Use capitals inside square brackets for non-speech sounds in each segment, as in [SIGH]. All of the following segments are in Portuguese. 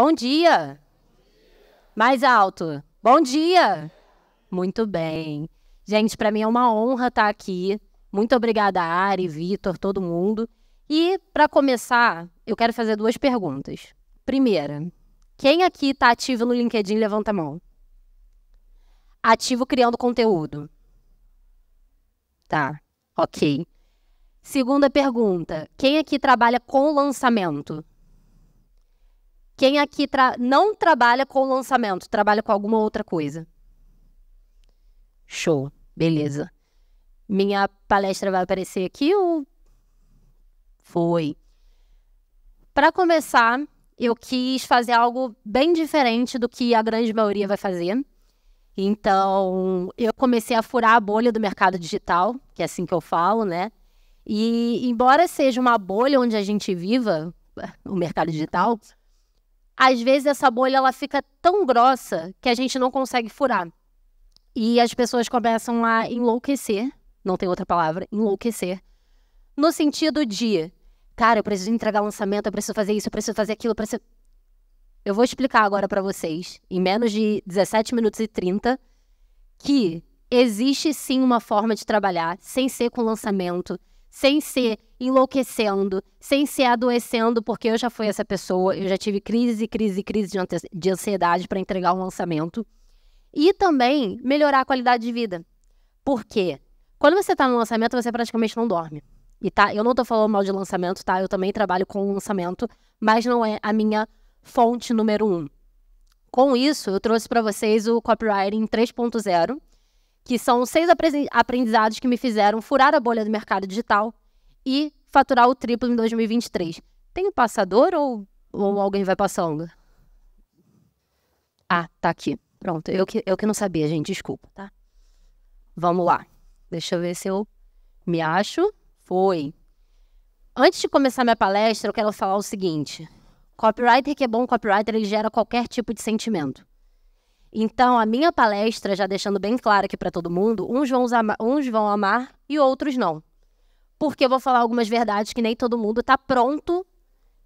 Bom dia. Mais alto. Bom dia. Muito bem. Gente, para mim é uma honra estar tá aqui. Muito obrigada, Ari, Vitor, todo mundo. E para começar, eu quero fazer duas perguntas. Primeira, quem aqui está ativo no LinkedIn, levanta a mão. Ativo criando conteúdo. Tá, ok. Segunda pergunta, quem aqui trabalha com lançamento? Quem aqui tra não trabalha com lançamento, trabalha com alguma outra coisa? Show, beleza. Minha palestra vai aparecer aqui ou foi? Para começar, eu quis fazer algo bem diferente do que a grande maioria vai fazer. Então, eu comecei a furar a bolha do mercado digital, que é assim que eu falo, né? E embora seja uma bolha onde a gente viva, [LAUGHS] o mercado digital, às vezes essa bolha ela fica tão grossa que a gente não consegue furar. E as pessoas começam a enlouquecer, não tem outra palavra, enlouquecer, no sentido de, cara, eu preciso entregar lançamento, eu preciso fazer isso, eu preciso fazer aquilo, eu preciso... Eu vou explicar agora para vocês, em menos de 17 minutos e 30, que existe sim uma forma de trabalhar sem ser com lançamento, sem ser enlouquecendo, sem ser adoecendo, porque eu já fui essa pessoa, eu já tive crise, crise, crise de ansiedade para entregar um lançamento. E também melhorar a qualidade de vida. Por quê? Quando você está no lançamento, você praticamente não dorme. E tá, eu não estou falando mal de lançamento, tá? Eu também trabalho com lançamento, mas não é a minha fonte número um. Com isso, eu trouxe para vocês o copywriting 3.0 que são os seis aprendizados que me fizeram furar a bolha do mercado digital e faturar o triplo em 2023. Tem um passador ou, ou alguém vai passar Ah, tá aqui. Pronto, eu que, eu que não sabia, gente, desculpa, tá? Vamos lá. Deixa eu ver se eu me acho. Foi. Antes de começar minha palestra, eu quero falar o seguinte. Copywriter que é bom copywriter, ele gera qualquer tipo de sentimento. Então, a minha palestra, já deixando bem claro aqui para todo mundo, uns vão, amar, uns vão amar e outros não. Porque eu vou falar algumas verdades que nem todo mundo está pronto,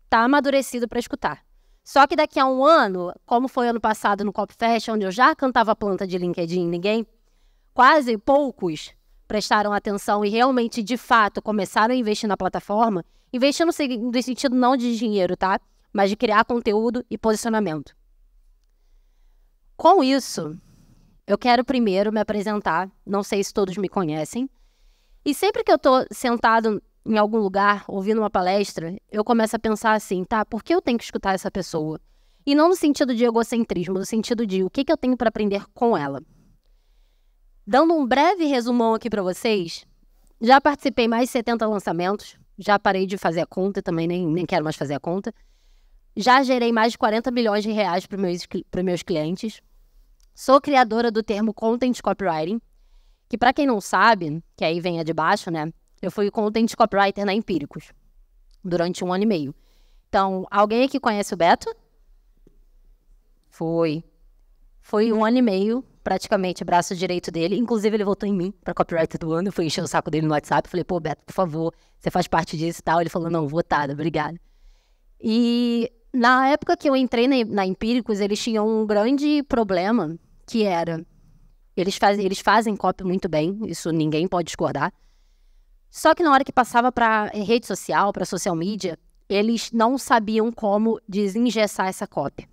está amadurecido para escutar. Só que daqui a um ano, como foi ano passado no Cop Fest, onde eu já cantava planta de LinkedIn, ninguém, quase poucos prestaram atenção e realmente, de fato, começaram a investir na plataforma, investindo no sentido não de dinheiro, tá? Mas de criar conteúdo e posicionamento. Com isso, eu quero primeiro me apresentar. Não sei se todos me conhecem. E sempre que eu estou sentado em algum lugar, ouvindo uma palestra, eu começo a pensar assim, tá, por que eu tenho que escutar essa pessoa? E não no sentido de egocentrismo, no sentido de o que, que eu tenho para aprender com ela. Dando um breve resumão aqui para vocês, já participei mais de 70 lançamentos, já parei de fazer a conta, também nem, nem quero mais fazer a conta. Já gerei mais de 40 milhões de reais para meus, meus clientes. Sou criadora do termo content copywriting, que para quem não sabe, que aí vem a de baixo, né? Eu fui content copywriter na Empíricos durante um ano e meio. Então, alguém aqui conhece o Beto? Foi. Foi um ano e meio, praticamente, braço direito dele. Inclusive, ele voltou em mim para copywriter do ano. Eu fui encher o saco dele no WhatsApp. Falei, pô, Beto, por favor, você faz parte disso e tal. Ele falou, não, votada, obrigado. E na época que eu entrei na Empíricos, eles tinham um grande problema que era. Eles, fazem eles fazem copy muito bem, isso ninguém pode discordar. Só que na hora que passava para eh, rede social, para social media, eles não sabiam como desengessar essa copy.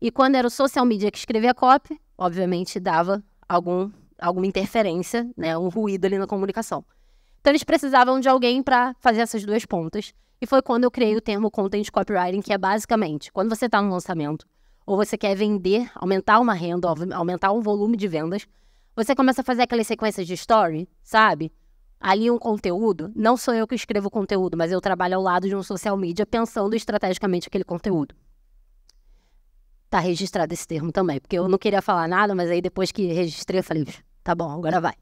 E quando era o social media que escrevia a copy, obviamente dava algum, alguma interferência, né, um ruído ali na comunicação. Então eles precisavam de alguém para fazer essas duas pontas. E foi quando eu criei o termo content copywriting, que é basicamente, quando você está no lançamento, ou você quer vender, aumentar uma renda, aumentar um volume de vendas, você começa a fazer aquelas sequências de story, sabe? Ali um conteúdo, não sou eu que escrevo o conteúdo, mas eu trabalho ao lado de um social media pensando estrategicamente aquele conteúdo. Tá registrado esse termo também, porque eu não queria falar nada, mas aí depois que registrei, eu falei, tá bom, agora vai.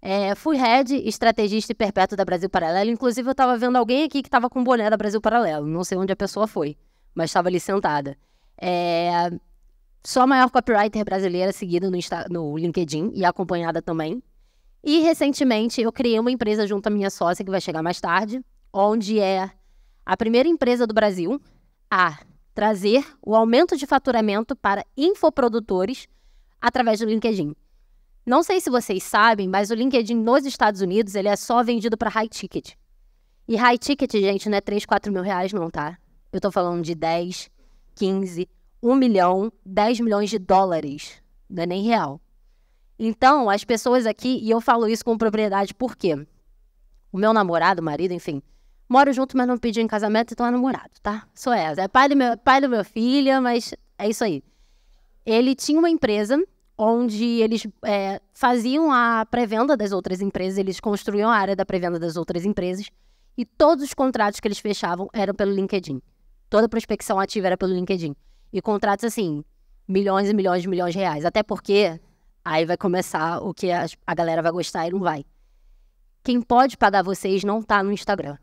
É, fui head, estrategista e perpétuo da Brasil Paralelo. Inclusive, eu estava vendo alguém aqui que estava com o boné da Brasil Paralelo. Não sei onde a pessoa foi, mas estava ali sentada. É, sou a maior copywriter brasileira seguida no, Insta, no LinkedIn e acompanhada também. E recentemente eu criei uma empresa junto à minha sócia, que vai chegar mais tarde, onde é a primeira empresa do Brasil a trazer o aumento de faturamento para infoprodutores através do LinkedIn. Não sei se vocês sabem, mas o LinkedIn nos Estados Unidos ele é só vendido para high ticket. E high ticket, gente, não é 3, 4 mil reais não, tá? Eu tô falando de 10, 15, 1 milhão, 10 milhões de dólares. Não é nem real. Então, as pessoas aqui, e eu falo isso com propriedade, por quê? O meu namorado, marido, enfim, moro junto, mas não pedi em casamento, então é namorado, tá? Sou essa. É, é pai do meu, pai do meu filho, mas é isso aí. Ele tinha uma empresa onde eles é, faziam a pré-venda das outras empresas, eles construíam a área da pré-venda das outras empresas, e todos os contratos que eles fechavam eram pelo LinkedIn. Toda prospecção ativa era pelo LinkedIn. E contratos assim, milhões e milhões e milhões de reais. Até porque aí vai começar o que a, a galera vai gostar e não vai. Quem pode pagar vocês não está no Instagram.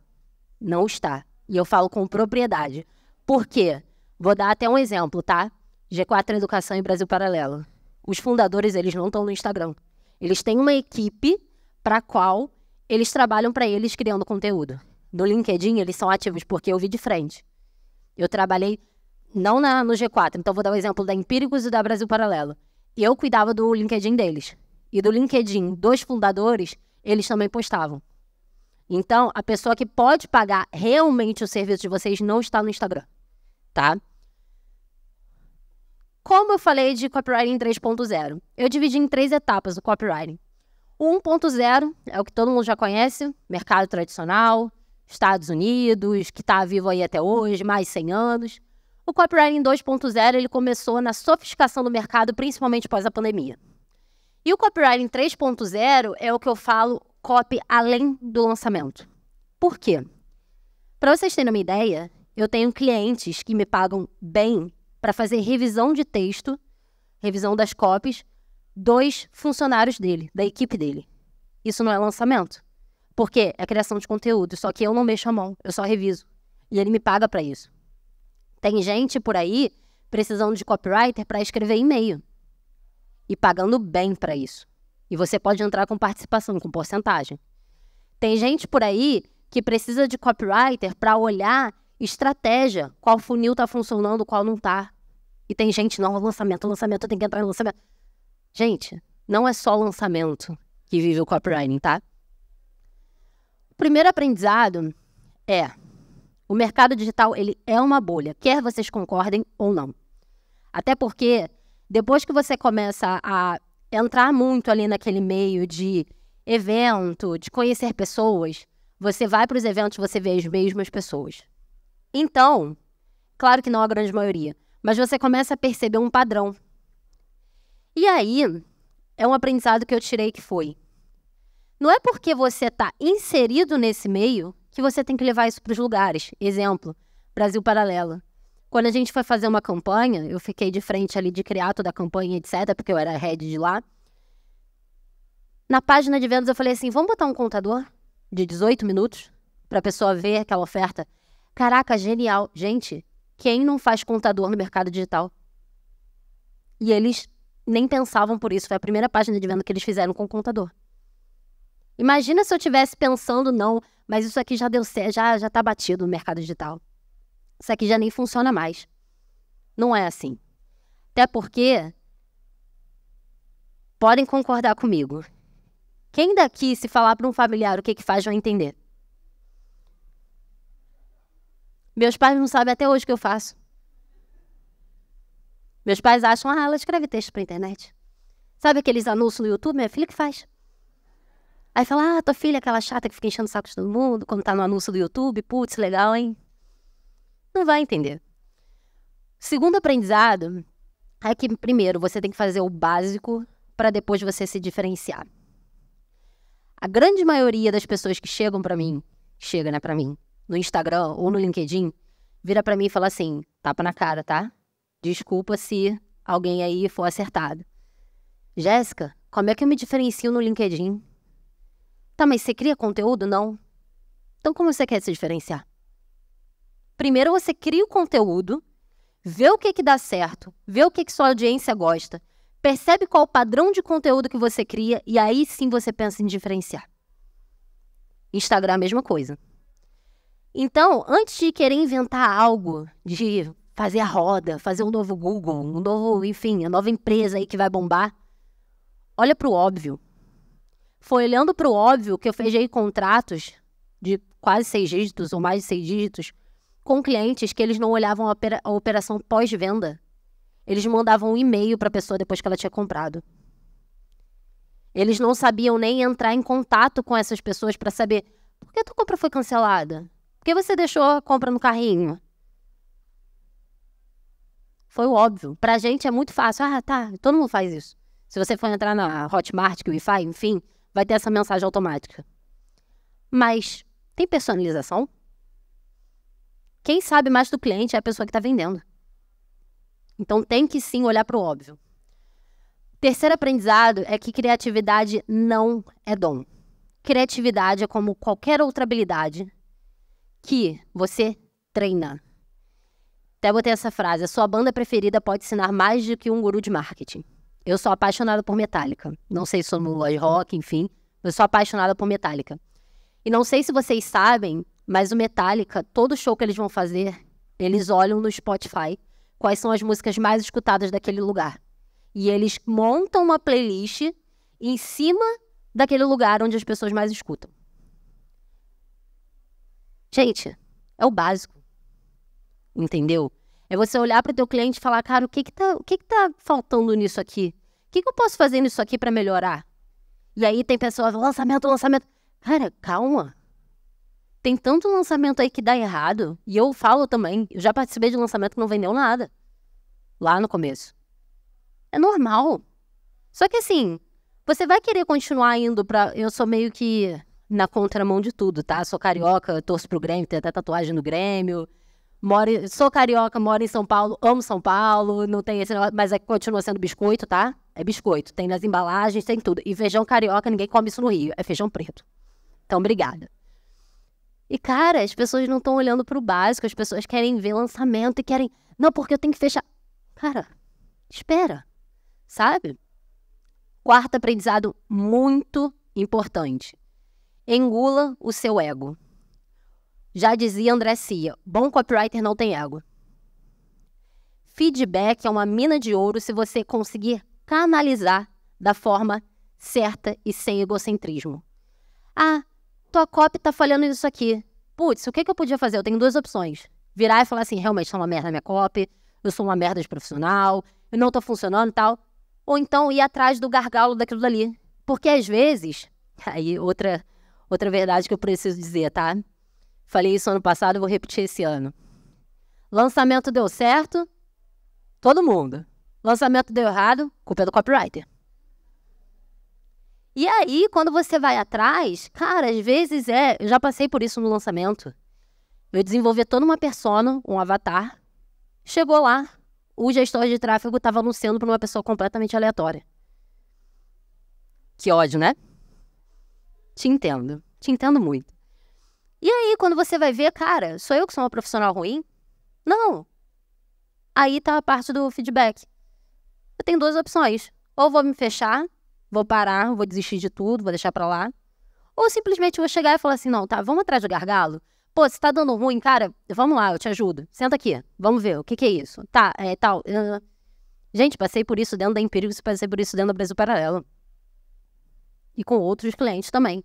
Não está. E eu falo com propriedade. Por quê? Vou dar até um exemplo, tá? G4 Educação e Brasil Paralelo. Os fundadores, eles não estão no Instagram. Eles têm uma equipe para qual eles trabalham para eles criando conteúdo. No LinkedIn, eles são ativos porque eu vi de frente. Eu trabalhei não na, no G4, então vou dar o um exemplo da Empíricos e da Brasil Paralelo. Eu cuidava do LinkedIn deles. E do LinkedIn dos fundadores, eles também postavam. Então, a pessoa que pode pagar realmente o serviço de vocês não está no Instagram, tá? Como eu falei de copywriting 3.0, eu dividi em três etapas o copywriting. O 1.0 é o que todo mundo já conhece, mercado tradicional, Estados Unidos, que está vivo aí até hoje, mais 100 anos. O copywriting 2.0 ele começou na sofisticação do mercado, principalmente após a pandemia. E o copywriting 3.0 é o que eu falo copy além do lançamento. Por quê? Para vocês terem uma ideia, eu tenho clientes que me pagam bem para fazer revisão de texto, revisão das copies, dois funcionários dele, da equipe dele. Isso não é lançamento. Porque é criação de conteúdo, só que eu não mexo a mão, eu só reviso. E ele me paga para isso. Tem gente por aí precisando de copywriter para escrever e-mail e pagando bem para isso. E você pode entrar com participação, com porcentagem. Tem gente por aí que precisa de copywriter para olhar estratégia, qual funil está funcionando, qual não está. E tem gente, não, lançamento, lançamento, tem que entrar em lançamento. Gente, não é só lançamento que vive o copywriting, tá? primeiro aprendizado é o mercado digital ele é uma bolha, quer vocês concordem ou não. Até porque depois que você começa a entrar muito ali naquele meio de evento, de conhecer pessoas, você vai para os eventos, você vê as mesmas pessoas. Então, claro que não a grande maioria, mas você começa a perceber um padrão. E aí, é um aprendizado que eu tirei que foi: não é porque você está inserido nesse meio que você tem que levar isso para os lugares. Exemplo, Brasil Paralelo. Quando a gente foi fazer uma campanha, eu fiquei de frente ali de criar toda a campanha, etc., porque eu era head de lá. Na página de vendas, eu falei assim: vamos botar um contador de 18 minutos para a pessoa ver aquela oferta. Caraca, genial. Gente, quem não faz contador no mercado digital? E eles nem pensavam por isso. Foi a primeira página de venda que eles fizeram com o contador. Imagina se eu tivesse pensando, não, mas isso aqui já deu certo, já, já tá batido no mercado digital. Isso aqui já nem funciona mais. Não é assim. Até porque podem concordar comigo. Quem daqui, se falar para um familiar o que, que faz, vai entender? Meus pais não sabem até hoje o que eu faço. Meus pais acham, ah, ela escreve texto para internet. Sabe aqueles anúncios no YouTube? Minha filha que faz. Aí fala, ah, tua filha é aquela chata que fica enchendo o saco de todo mundo, quando tá no anúncio do YouTube, putz, legal, hein? Não vai entender. Segundo aprendizado é que, primeiro, você tem que fazer o básico para depois você se diferenciar. A grande maioria das pessoas que chegam para mim, chega, né, para mim, no Instagram ou no LinkedIn, vira para mim e fala assim: tapa na cara, tá? Desculpa se alguém aí for acertado. Jéssica, como é que eu me diferencio no LinkedIn? Tá, mas você cria conteúdo? Não. Então como você quer se diferenciar? Primeiro você cria o conteúdo, vê o que, que dá certo, vê o que, que sua audiência gosta, percebe qual o padrão de conteúdo que você cria e aí sim você pensa em diferenciar. Instagram a mesma coisa. Então, antes de querer inventar algo, de fazer a roda, fazer um novo Google, um novo, enfim, a nova empresa aí que vai bombar, olha para o óbvio. Foi olhando para o óbvio que eu fechei contratos de quase seis dígitos ou mais de seis dígitos com clientes que eles não olhavam a, opera a operação pós-venda. Eles mandavam um e-mail para a pessoa depois que ela tinha comprado. Eles não sabiam nem entrar em contato com essas pessoas para saber por que a tua compra foi cancelada? Por que você deixou a compra no carrinho? Foi o óbvio. Pra gente é muito fácil. Ah, tá, todo mundo faz isso. Se você for entrar na Hotmart, que o Wi-Fi, enfim, vai ter essa mensagem automática. Mas tem personalização? Quem sabe mais do cliente é a pessoa que está vendendo. Então tem que sim olhar para o óbvio. Terceiro aprendizado é que criatividade não é dom. Criatividade é como qualquer outra habilidade que você treina. Até botei essa frase: a sua banda preferida pode ensinar mais do que um guru de marketing. Eu sou apaixonada por Metallica. Não sei se sou no Rock, enfim. Eu sou apaixonada por Metallica. E não sei se vocês sabem, mas o Metallica, todo show que eles vão fazer, eles olham no Spotify quais são as músicas mais escutadas daquele lugar. E eles montam uma playlist em cima daquele lugar onde as pessoas mais escutam. Gente, é o básico. Entendeu? É você olhar para o teu cliente e falar, cara, o que que tá, o que que tá faltando nisso aqui? O que, que eu posso fazer nisso aqui para melhorar? E aí tem pessoas, lançamento, lançamento. Cara, calma. Tem tanto lançamento aí que dá errado. E eu falo também, eu já participei de lançamento que não vendeu nada. Lá no começo. É normal. Só que assim, você vai querer continuar indo pra. Eu sou meio que na contramão de tudo, tá? Sou carioca, torço pro Grêmio, tenho até tatuagem no Grêmio. Moro, sou carioca, moro em São Paulo, amo São Paulo, não tem esse negócio, mas é, continua sendo biscoito, tá? É biscoito, tem nas embalagens, tem tudo. E feijão carioca, ninguém come isso no Rio, é feijão preto. Então, obrigada. E, cara, as pessoas não estão olhando para o básico, as pessoas querem ver lançamento e querem. Não, porque eu tenho que fechar. Cara, espera. Sabe? Quarto aprendizado muito importante: engula o seu ego. Já dizia André Cia, bom copywriter não tem ego. Feedback é uma mina de ouro se você conseguir canalizar da forma certa e sem egocentrismo. Ah, tua copy tá falhando isso aqui. Putz, o que, que eu podia fazer? Eu tenho duas opções. Virar e falar assim, realmente tá uma merda minha copy, eu sou uma merda de profissional, eu não tô funcionando e tal. Ou então ir atrás do gargalo daquilo dali. Porque às vezes, [LAUGHS] aí outra, outra verdade que eu preciso dizer, tá? Falei isso ano passado, vou repetir esse ano. Lançamento deu certo? Todo mundo. Lançamento deu errado? Culpa é do copywriter. E aí, quando você vai atrás, cara, às vezes é. Eu já passei por isso no lançamento. Eu desenvolvi toda uma persona, um avatar. Chegou lá, o gestor de tráfego estava anunciando para uma pessoa completamente aleatória. Que ódio, né? Te entendo. Te entendo muito. E aí, quando você vai ver, cara, sou eu que sou uma profissional ruim? Não. Aí tá a parte do feedback. Eu tenho duas opções. Ou vou me fechar, vou parar, vou desistir de tudo, vou deixar pra lá. Ou simplesmente vou chegar e falar assim: não, tá, vamos atrás do gargalo? Pô, se tá dando ruim, cara, vamos lá, eu te ajudo. Senta aqui, vamos ver, o que que é isso? Tá, é tal. É, é, é. Gente, passei por isso dentro da Empíricos, passei por isso dentro da Brasil Paralelo. E com outros clientes também.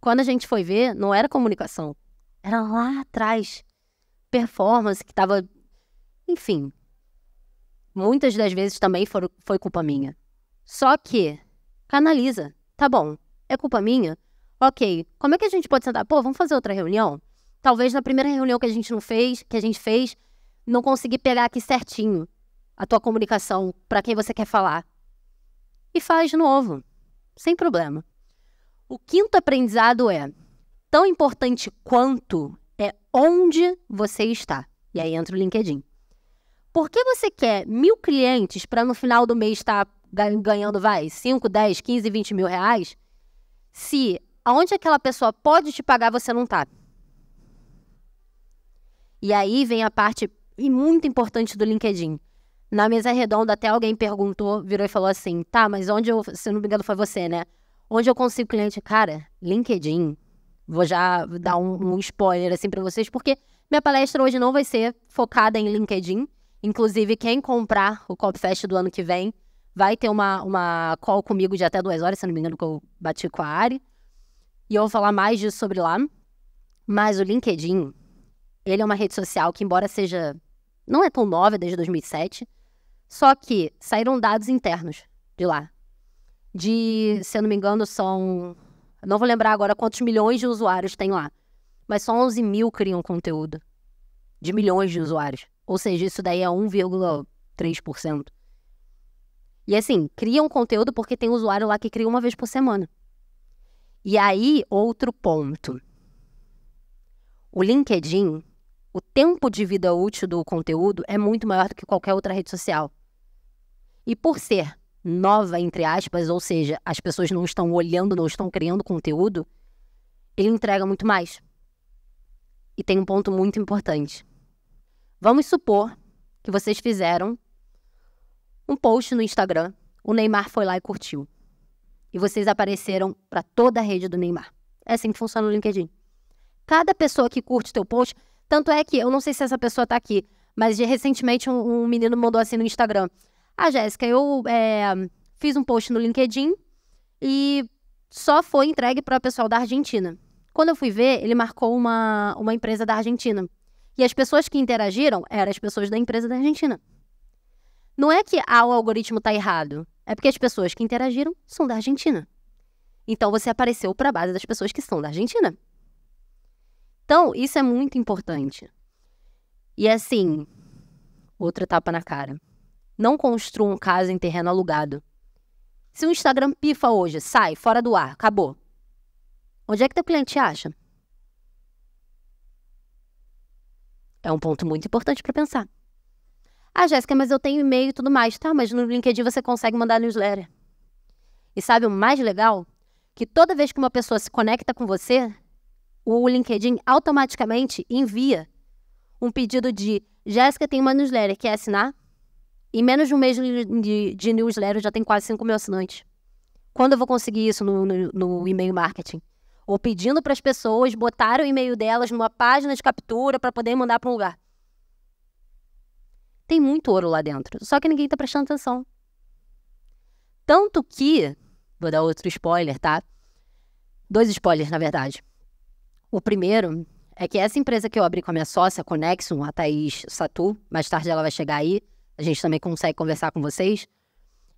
Quando a gente foi ver, não era comunicação. Era lá atrás. Performance que estava. Enfim. Muitas das vezes também for, foi culpa minha. Só que, canaliza. Tá bom, é culpa minha? Ok, como é que a gente pode sentar? Pô, vamos fazer outra reunião? Talvez na primeira reunião que a gente não fez, que a gente fez, não consegui pegar aqui certinho a tua comunicação para quem você quer falar. E faz de novo, sem problema. O quinto aprendizado é: tão importante quanto é onde você está. E aí entra o LinkedIn. Por que você quer mil clientes para no final do mês estar tá ganhando, vai, 5, 10, 15, 20 mil reais? Se aonde aquela pessoa pode te pagar, você não está. E aí vem a parte muito importante do LinkedIn. Na mesa redonda, até alguém perguntou, virou e falou assim: tá, mas onde eu. Se não me engano, foi você, né? Onde eu consigo cliente? Cara, LinkedIn. Vou já dar um, um spoiler assim para vocês, porque minha palestra hoje não vai ser focada em LinkedIn. Inclusive, quem comprar o Copfest do ano que vem vai ter uma, uma call comigo de até duas horas, se não me engano, que eu bati com a Ari. E eu vou falar mais disso sobre lá. Mas o LinkedIn, ele é uma rede social que, embora seja. não é tão nova desde 2007, só que saíram dados internos de lá de, se eu não me engano, são. Não vou lembrar agora quantos milhões de usuários tem lá. Mas só 11 mil criam conteúdo. De milhões de usuários. Ou seja, isso daí é 1,3%. E assim, criam conteúdo porque tem usuário lá que cria uma vez por semana. E aí, outro ponto. O LinkedIn, o tempo de vida útil do conteúdo é muito maior do que qualquer outra rede social. E por ser nova, entre aspas, ou seja, as pessoas não estão olhando, não estão criando conteúdo, ele entrega muito mais. E tem um ponto muito importante. Vamos supor que vocês fizeram um post no Instagram, o Neymar foi lá e curtiu. E vocês apareceram para toda a rede do Neymar. É assim que funciona o LinkedIn. Cada pessoa que curte teu post, tanto é que eu não sei se essa pessoa está aqui, mas recentemente um, um menino mandou assim no Instagram: ah, Jéssica, eu é, fiz um post no LinkedIn e só foi entregue para o pessoal da Argentina. Quando eu fui ver, ele marcou uma, uma empresa da Argentina. E as pessoas que interagiram eram as pessoas da empresa da Argentina. Não é que ah, o algoritmo está errado, é porque as pessoas que interagiram são da Argentina. Então você apareceu para a base das pessoas que são da Argentina. Então, isso é muito importante. E assim, outra tapa na cara. Não construam casa em terreno alugado. Se o Instagram pifa hoje, sai, fora do ar, acabou. Onde é que teu cliente te acha? É um ponto muito importante para pensar. Ah, Jéssica, mas eu tenho e-mail e tudo mais. Tá, mas no LinkedIn você consegue mandar newsletter. E sabe o mais legal? Que toda vez que uma pessoa se conecta com você, o LinkedIn automaticamente envia um pedido de Jéssica tem uma newsletter, quer assinar? Em menos de um mês de, de, de newsletter, já tem quase 5 mil assinantes. Quando eu vou conseguir isso no, no, no e-mail marketing? Ou pedindo para as pessoas botarem o e-mail delas numa página de captura para poder mandar para um lugar. Tem muito ouro lá dentro, só que ninguém está prestando atenção. Tanto que, vou dar outro spoiler, tá? Dois spoilers, na verdade. O primeiro é que essa empresa que eu abri com a minha sócia, Conexum, a Thaís Satu, mais tarde ela vai chegar aí, a gente também consegue conversar com vocês,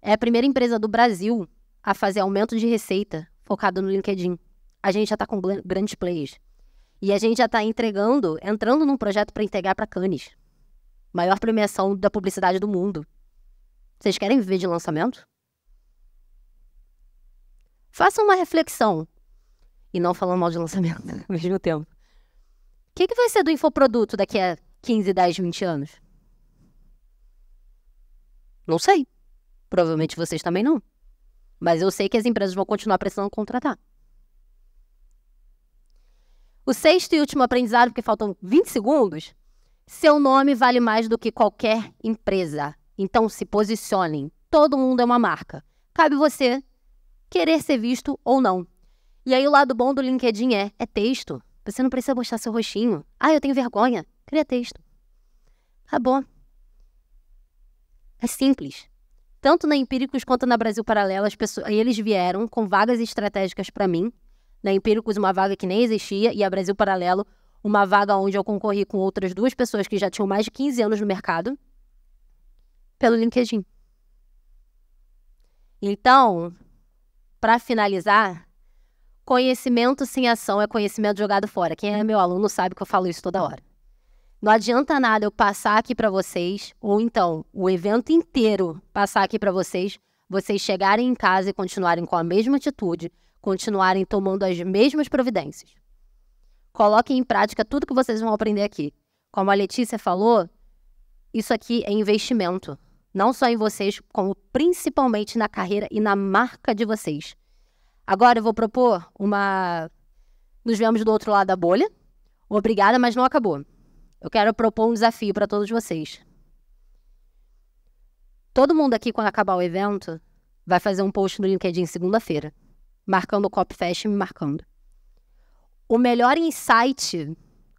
é a primeira empresa do Brasil a fazer aumento de receita focado no LinkedIn. A gente já está com grandes players. E a gente já está entregando, entrando num projeto para entregar para Cannes. Maior premiação da publicidade do mundo. Vocês querem viver de lançamento? Façam uma reflexão. E não falando mal de lançamento né, [LAUGHS] ao mesmo tempo. O que, que vai ser do infoproduto daqui a 15, 10, 20 anos? Não sei. Provavelmente vocês também não. Mas eu sei que as empresas vão continuar precisando contratar. O sexto e último aprendizado, porque faltam 20 segundos. Seu nome vale mais do que qualquer empresa. Então se posicionem. Todo mundo é uma marca. Cabe você querer ser visto ou não. E aí o lado bom do LinkedIn é, é texto. Você não precisa mostrar seu rostinho. Ah, eu tenho vergonha. Cria texto. Acabou. É simples. Tanto na Empíricos quanto na Brasil Paralelo, as pessoas, eles vieram com vagas estratégicas para mim. Na Empíricos, uma vaga que nem existia, e a Brasil Paralelo, uma vaga onde eu concorri com outras duas pessoas que já tinham mais de 15 anos no mercado, pelo LinkedIn. Então, para finalizar, conhecimento sem ação é conhecimento jogado fora. Quem é meu aluno sabe que eu falo isso toda hora. Não adianta nada eu passar aqui para vocês, ou então o evento inteiro passar aqui para vocês, vocês chegarem em casa e continuarem com a mesma atitude, continuarem tomando as mesmas providências. Coloquem em prática tudo que vocês vão aprender aqui. Como a Letícia falou, isso aqui é investimento, não só em vocês, como principalmente na carreira e na marca de vocês. Agora eu vou propor uma. Nos vemos do outro lado da bolha. Obrigada, mas não acabou. Eu quero propor um desafio para todos vocês. Todo mundo aqui, quando acabar o evento, vai fazer um post no LinkedIn segunda-feira, marcando o Copfest e me marcando. O melhor insight,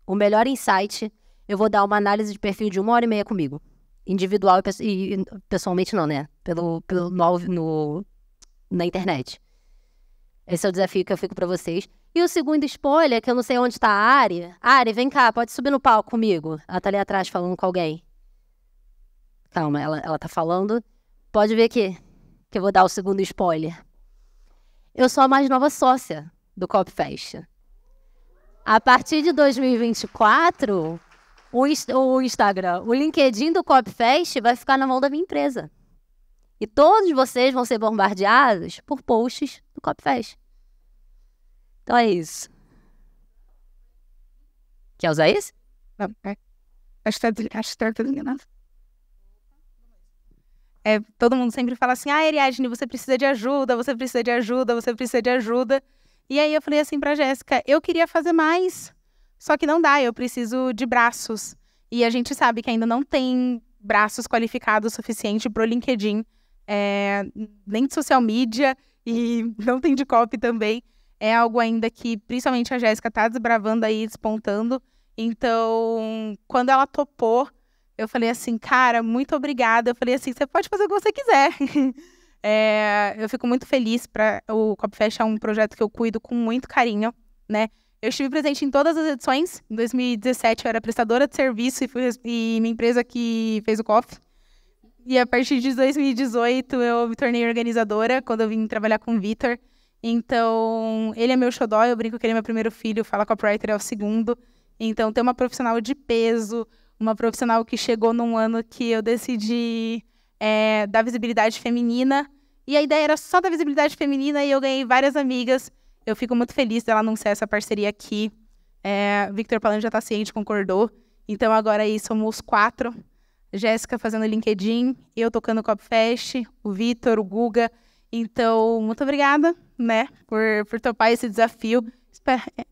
o melhor insight, eu vou dar uma análise de perfil de uma hora e meia comigo. Individual e, e pessoalmente não, né? Pelo, pelo no, no, na internet. Esse é o desafio que eu fico para vocês. E o segundo spoiler, que eu não sei onde está a Ari. Ari, vem cá, pode subir no palco comigo. Ela tá ali atrás falando com alguém. Calma, ela, ela tá falando. Pode ver aqui, que eu vou dar o segundo spoiler. Eu sou a mais nova sócia do Cop Fest. A partir de 2024, o, o Instagram, o LinkedIn do Cop Fest vai ficar na mão da minha empresa. E todos vocês vão ser bombardeados por posts do Cop Fest. Então é isso. Quer usar isso? Não, é. Acho que tá desligado. Tá é, todo mundo sempre fala assim, ah, Ariadne, você precisa de ajuda, você precisa de ajuda, você precisa de ajuda. E aí eu falei assim para Jéssica, eu queria fazer mais, só que não dá, eu preciso de braços. E a gente sabe que ainda não tem braços qualificados o suficiente o LinkedIn, é, nem de social media, e [LAUGHS] não tem de copy também é algo ainda que, principalmente a Jéssica, está desbravando aí, despontando. Então, quando ela topou, eu falei assim, cara, muito obrigada. Eu falei assim, você pode fazer o que você quiser. [LAUGHS] é, eu fico muito feliz para o Copfest é um projeto que eu cuido com muito carinho, né? Eu estive presente em todas as edições. Em 2017 eu era prestadora de serviço e fui e minha empresa que fez o COF. E a partir de 2018 eu me tornei organizadora quando eu vim trabalhar com o Vitor. Então, ele é meu xodó, eu brinco que ele é meu primeiro filho, fala com a Priorator é o segundo. Então, ter uma profissional de peso, uma profissional que chegou num ano que eu decidi é, dar visibilidade feminina. E a ideia era só dar visibilidade feminina e eu ganhei várias amigas. Eu fico muito feliz dela anunciar essa parceria aqui. É, Victor Palano já está ciente, concordou. Então agora aí somos quatro. Jéssica fazendo LinkedIn, eu tocando o Copfest, o Vitor, o Guga. Então, muito obrigada né, por, por topar esse desafio. Espera, é,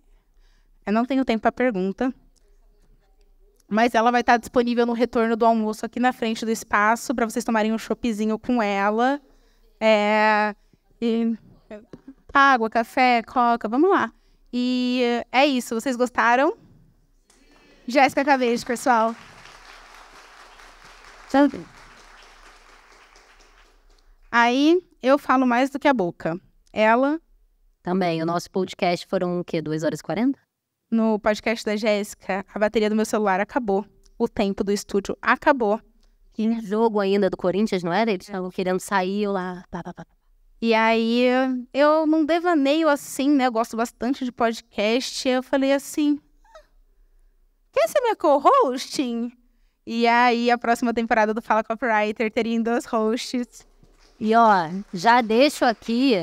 eu não tenho tempo para pergunta. Mas ela vai estar disponível no retorno do almoço aqui na frente do espaço para vocês tomarem um choppzinho com ela. É, e, água, café, coca, vamos lá. E é isso. Vocês gostaram? Jéssica Cabejo, pessoal. Aí eu falo mais do que a boca. Ela. Também. O nosso podcast foram o quê? 2 horas e 40? No podcast da Jéssica, a bateria do meu celular acabou. O tempo do estúdio acabou. Tinha jogo ainda do Corinthians, não era? Eles estavam querendo sair eu lá. Pá, pá, pá. E aí, eu não devaneio assim, né? Eu gosto bastante de podcast. Eu falei assim: ah, quer ser minha co-hosting? E aí, a próxima temporada do Fala Copywriter teria dois hosts. E ó, já deixo aqui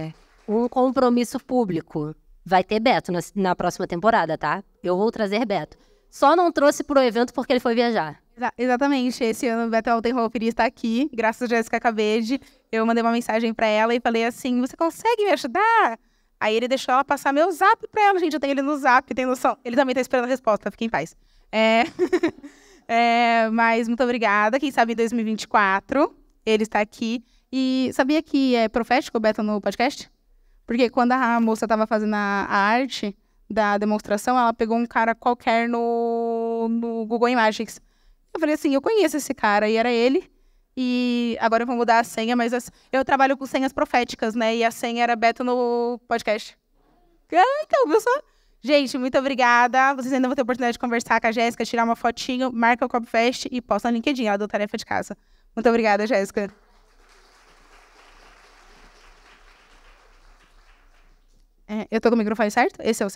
um compromisso público. Vai ter Beto na, na próxima temporada, tá? Eu vou trazer Beto. Só não trouxe pro evento porque ele foi viajar. Exa exatamente. Esse ano o Beto Altenhofer está aqui, graças a Jéssica Cabede. Eu mandei uma mensagem para ela e falei assim: Você consegue me ajudar? Aí ele deixou ela passar meu zap pra ela, gente. Eu tenho ele no zap, tem noção. Ele também tá esperando a resposta, fique em paz. É... [LAUGHS] é... mas muito obrigada. Quem sabe em 2024 ele está aqui. E sabia que é profético o Beto no podcast? Porque quando a moça estava fazendo a, a arte da demonstração, ela pegou um cara qualquer no, no Google Imagens. Eu falei assim, eu conheço esse cara, e era ele. E agora eu vou mudar a senha, mas as... eu trabalho com senhas proféticas, né? E a senha era Beto no podcast. Ah, então, viu só? Gente, muito obrigada. Vocês ainda vão ter a oportunidade de conversar com a Jéssica, tirar uma fotinho, marca o Copfest e posta no LinkedIn. Ela deu tarefa de casa. Muito obrigada, Jéssica. É, eu tô com o microfone certo? Esse é o seu?